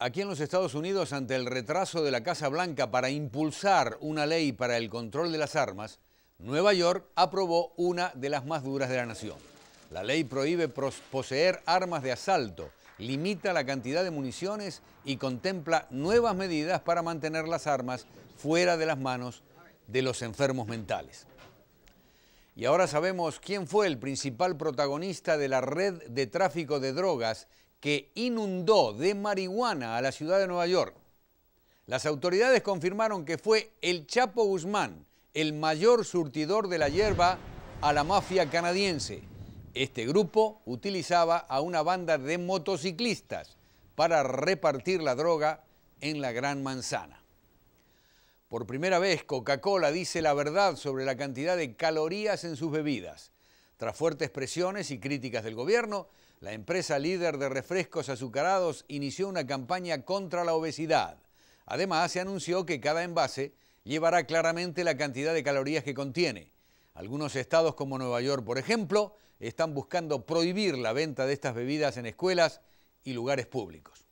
Aquí en los Estados Unidos, ante el retraso de la Casa Blanca para impulsar una ley para el control de las armas, Nueva York aprobó una de las más duras de la nación. La ley prohíbe poseer armas de asalto, limita la cantidad de municiones y contempla nuevas medidas para mantener las armas fuera de las manos de los enfermos mentales. Y ahora sabemos quién fue el principal protagonista de la red de tráfico de drogas que inundó de marihuana a la ciudad de Nueva York. Las autoridades confirmaron que fue el Chapo Guzmán, el mayor surtidor de la hierba a la mafia canadiense. Este grupo utilizaba a una banda de motociclistas para repartir la droga en la Gran Manzana. Por primera vez, Coca-Cola dice la verdad sobre la cantidad de calorías en sus bebidas. Tras fuertes presiones y críticas del gobierno, la empresa líder de refrescos azucarados inició una campaña contra la obesidad. Además, se anunció que cada envase llevará claramente la cantidad de calorías que contiene. Algunos estados como Nueva York, por ejemplo, están buscando prohibir la venta de estas bebidas en escuelas y lugares públicos.